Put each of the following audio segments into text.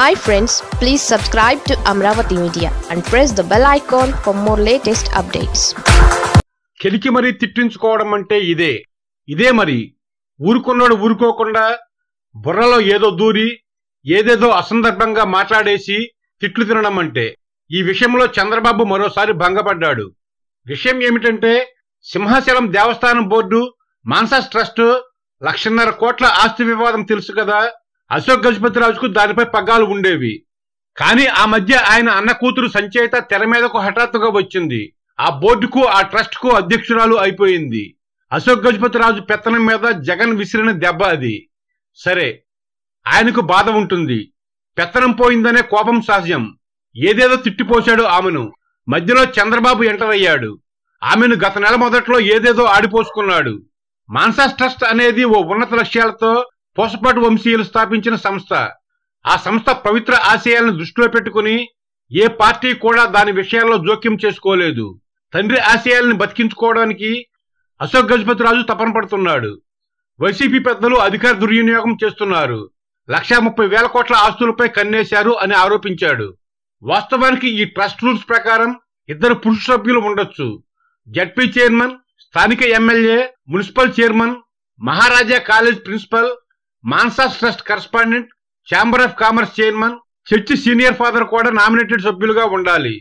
hi friends please subscribe to Amaravati media and press the bell icon for more latest updates కెలికి మరీ తిట్టించుకోవడం అంటే ఇదే ఇదే మరి ఊరుకున్నాడు ఊరుకోకుండా బుర్రలో ఏదో దూరి ఏదేదో అసందర్భంగా మాట్లాడేసి తిట్లు తినడం అంటే ఈ విషయంలో చంద్రబాబు మరోసారి భంగపడ్డాడు విషయం ఏమిటంటే సింహాచలం దేవస్థానం బోర్డు మాన్సాస్ ట్రస్ట్ లక్షన్నర కోట్ల ఆస్తి వివాదం తెలుసు కదా అశోక్ గజపతి రాజుకు దానిపై పగ్గాలు ఉండేవి కానీ ఆ మధ్య ఆయన అన్న కూతురు సంచయిత తెర మీదకు హఠాత్తుగా వచ్చింది ఆ బోర్డుకు ఆ ట్రస్ట్కు అధ్యక్షురాలు అయిపోయింది అశోక్ గజపతి రాజు పెత్తనం మీద జగన్ విసిరిన దెబ్బ అది సరే ఆయనకు బాధ ఉంటుంది పెత్తనం పోయిందనే కోపం సహజం ఏదేదో తిట్టిపోశాడు ఆమెను మధ్యలో చంద్రబాబు ఎంటర్ అయ్యాడు ఆమెను గత నెల మొదట్లో ఏదేదో ఆడిపోసుకున్నాడు మాన్సాస్ ట్రస్ట్ అనేది ఓ ఉన్నత లక్ష్యాలతో పొసపాటు వంశీయులు స్థాపించిన సంస్థ ఆ సంస్థ పవిత్ర ఆశయాలను దృష్టిలో పెట్టుకుని ఏ పార్టీ కూడా దాని విషయాల్లో జోక్యం చేసుకోలేదు తండ్రి ఆశయాలను బతికించుకోవడానికి అశోక్ గజపతిరాజు తపన పడుతున్నాడు వైసీపీ పెద్దలు అధికార దుర్వినియోగం చేస్తున్నారు లక్షా ముప్పై వేల కోట్ల ఆస్తులపై కన్నేశారు అని ఆరోపించాడు వాస్తవానికి ఈ ట్రస్ట్ రూల్స్ ప్రకారం ఇద్దరు పురుష సభ్యులు ఉండొచ్చు జడ్పీ చైర్మన్ స్థానిక MLA municipal chairman Maharaja college principal MANSAS trust correspondent chamber of commerce chairman church senior father కూడా నామినేటెడ్ సభ్యులుగా ఉండాలి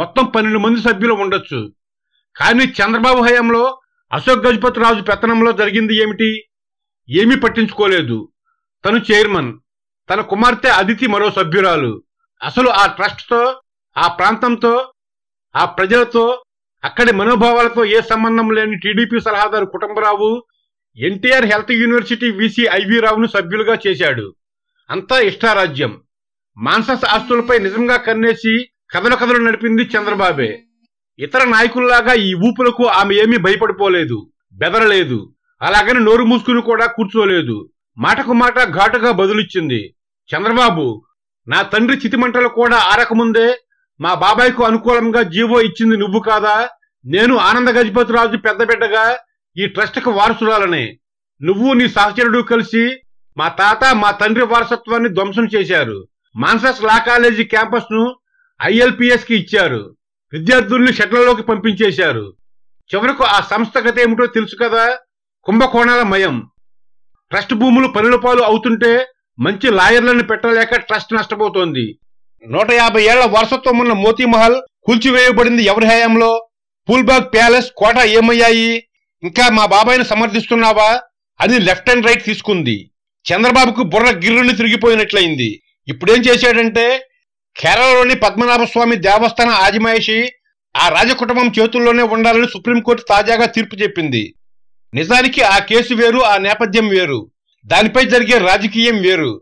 మొత్తం పన్నెండు మంది సభ్యులు ఉండొచ్చు కానీ చంద్రబాబు హయాంలో అశోక్ గజపతి రాజు పెత్తనంలో జరిగింది ఏమిటి ఏమీ పట్టించుకోలేదు తను చైర్మన్ తన కుమార్తె అదితి మరో సభ్యురాలు అసలు ఆ ట్రస్ట్తో ఆ ప్రాంతంతో ఆ ప్రజలతో అక్కడి మనోభావాలతో ఏ సంబంధం లేని టీడీపీ సలహాదారు Kutumbarao NTR health university VC IV రావును సభ్యులుగా చేశాడు అంతా ఇష్టారాజ్యం మాన్సస్ ఆస్తులపై నిజంగా కన్నేసి కథలు కథలు నడిపింది చంద్రబాబే ఇతర నాయకుల్లాగా ఈ ఊపులకు ఆమె ఏమీ భయపడిపోలేదు బెదరలేదు అలాగని నోరు మూసుకుని కూడా కూర్చోలేదు మాటకు మాట ఘాటుగా బదులిచ్చింది చంద్రబాబు నా తండ్రి చితిమంటలు కూడా ఆరకముందే మా బాబాయ్కు అనుకూలంగా జీవో ఇచ్చింది నువ్వు కాదా నేను ఆనంద గజపతిరాజు పెద్ద బిడ్డగా ఈ ట్రస్ట్కు వారసురాలని నువ్వు నీ సహచరుడు కలిసి మా తాత మా తండ్రి వారసత్వాన్ని ధ్వంసం చేశారు మాన్సస్ లా కాలేజీ క్యాంపస్ ను ఐఎల్పిఎస్ కి ఇచ్చారు విద్యార్థుల్ని షట్లలోకి పంపించేశారు చివరకు ఆ సంస్థ గత ఏమిటో తెలుసు కదా కుంభకోణాల మయం ట్రస్ట్ భూములు పనుల పాలు అవుతుంటే మంచి లాయర్లను పెట్టలేక ట్రస్ట్ నష్టపోతోంది నూట యాభై ఏళ్ల వారసత్వం ఉన్న మోతీమహల్ కూల్చివేయబడింది ఎవరి హయాంలో పూల్బాగ్ ప్యాలెస్ కోట ఏమయ్యాయి ఇంకా మా బాబాయ్ని సమర్థిస్తున్నావా అని లెఫ్ట్ అండ్ రైట్ తీసుకుంది చంద్రబాబుకు బుర్ర గిర్రుని తిరిగిపోయినట్లయింది ఇప్పుడేం చేశాడంటే కేరళలోని పద్మనాభస్వామి దేవస్థాన ఆజమాయిషి ఆ రాజకుటుంబం చేతుల్లోనే ఉండాలని సుప్రీంకోర్టు తాజాగా తీర్పు చెప్పింది నిజానికి ఆ కేసు వేరు ఆ నేపథ్యం వేరు దానిపై జరిగే రాజకీయం వేరు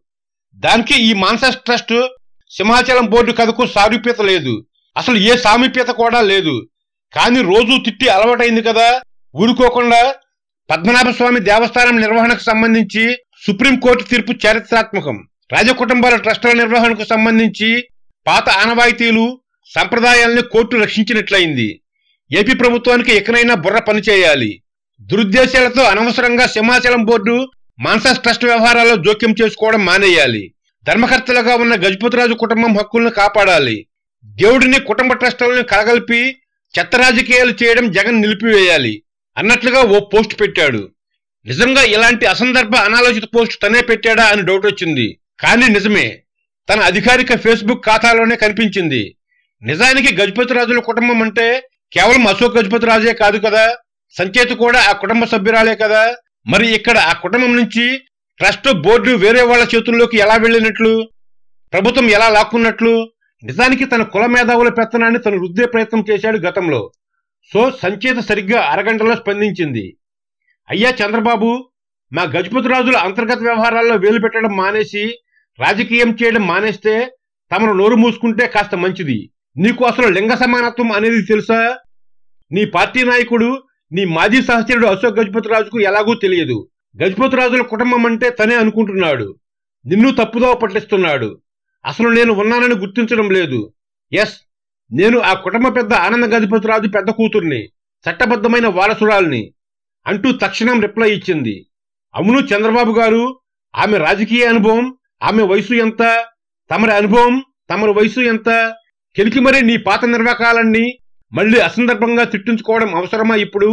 దానికి ఈ మాన్సస్ ట్రస్ట్ సింహాచలం బోర్డు కథకు సారూప్యత లేదు అసలు ఏ సామీప్యత కూడా లేదు కానీ రోజూ తిట్టి అలవాటైంది కదా ఊరుకోకుండా పద్మనాభ స్వామి దేవస్థానం నిర్వహణకు సంబంధించి సుప్రీంకోర్టు తీర్పు చారిత్రాత్మకం రాజకుటుంబాల ట్రస్టుల నిర్వహణకు సంబంధించి పాత ఆనవాయితీలు సంప్రదాయాలను కోర్టు రక్షించినట్లయింది ఏపీ ప్రభుత్వానికి ఎక్కనైనా బుర్ర పనిచేయాలి దురుద్దేశాలతో అనవసరంగా సింహాచలం బోర్డు మాన్సాస్ ట్రస్ట్ వ్యవహారాల్లో జోక్యం చేసుకోవడం మానేయాలి ధర్మకర్తలుగా ఉన్న గజపతిరాజు కుటుంబం హక్కులను కాపాడాలి దేవుడిని కుటుంబ ట్రస్టులను కలగలిపి చెత్త రాజకీయాలు చేయడం జగన్ నిలిపివేయాలి అన్నట్లుగా ఓ పోస్ట్ పెట్టాడు నిజంగా ఇలాంటి అసందర్భ అనాలోచిత పోస్ట్ తనే పెట్టాడా అని డౌట్ వచ్చింది కానీ నిజమే తన అధికారిక ఫేస్బుక్ ఖాతాలోనే కనిపించింది నిజానికి గజపతి రాజుల కుటుంబం అంటే కేవలం అశోక్ గజపతి రాజే కాదు కదా సంచేత కూడా ఆ కుటుంబ సభ్యురాలే కదా మరి ఇక్కడ ఆ కుటుంబం నుంచి ట్రస్ట్ బోర్డు వేరే వాళ్ళ చేతుల్లోకి ఎలా వెళ్ళినట్లు ప్రభుత్వం ఎలా లాక్కున్నట్లు నిజానికి తన కుల మేధావుల పెత్తనాన్ని తను రుద్దే ప్రయత్నం చేశాడు గతంలో సో సంచేత సరిగ్గా అరగంటలో స్పందించింది అయ్యా చంద్రబాబు మా గజపతిరాజుల అంతర్గత వ్యవహారాల్లో వేలు పెట్టడం మానేసి రాజకీయం చేయడం మానేస్తే తమను నోరు మూసుకుంటే కాస్త మంచిది నీకు అసలు లింగ సమానత్వం అనేది తెలుసా నీ పార్టీ నాయకుడు నీ మాజీ సహచరుడు అశోక్ గజపతిరాజుకు ఎలాగూ తెలియదు గజపతిరాజుల కుటుంబం అంటే తనే అనుకుంటున్నాడు నిన్ను తప్పుదో పట్టిస్తున్నాడు అసలు నేను ఉన్నానని గుర్తించడం లేదు ఎస్ నేను ఆ కుటుంబ పెద్ద ఆనంద గజపతిరాజు పెద్ద కూతుర్ని చట్టబద్ధమైన వారసురాల్ని అంటూ తక్షణం రిప్లై ఇచ్చింది అమును చంద్రబాబు గారు ఆమె రాజకీయ అనుభవం ఆమె వయసు ఎంత తమరి అనుభవం తమరి వయసు ఎంత కెలికి మరీ నీ పాత నిర్వాకాలన్నీ మళ్ళీ అసందర్భంగా తిట్టించుకోవడం అవసరమా ఇప్పుడు